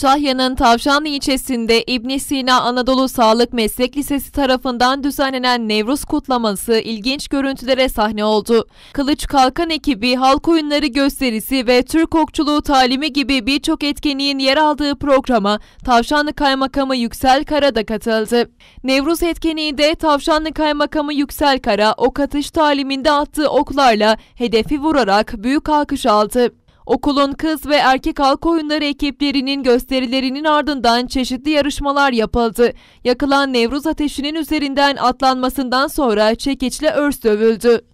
Kütahya'nın Tavşanlı ilçesinde ibn Sina Anadolu Sağlık Meslek Lisesi tarafından düzenlenen Nevruz kutlaması ilginç görüntülere sahne oldu. Kılıç Kalkan ekibi, halk oyunları gösterisi ve Türk okçuluğu talimi gibi birçok etkinliğin yer aldığı programa Tavşanlı Kaymakamı Yüksel Kara da katıldı. Nevruz etkinliğinde Tavşanlı Kaymakamı Yüksel Kara ok atış taliminde attığı oklarla hedefi vurarak büyük alkış aldı. Okulun kız ve erkek halk oyunları ekiplerinin gösterilerinin ardından çeşitli yarışmalar yapıldı. Yakılan Nevruz ateşinin üzerinden atlanmasından sonra çekiçle örs dövüldü.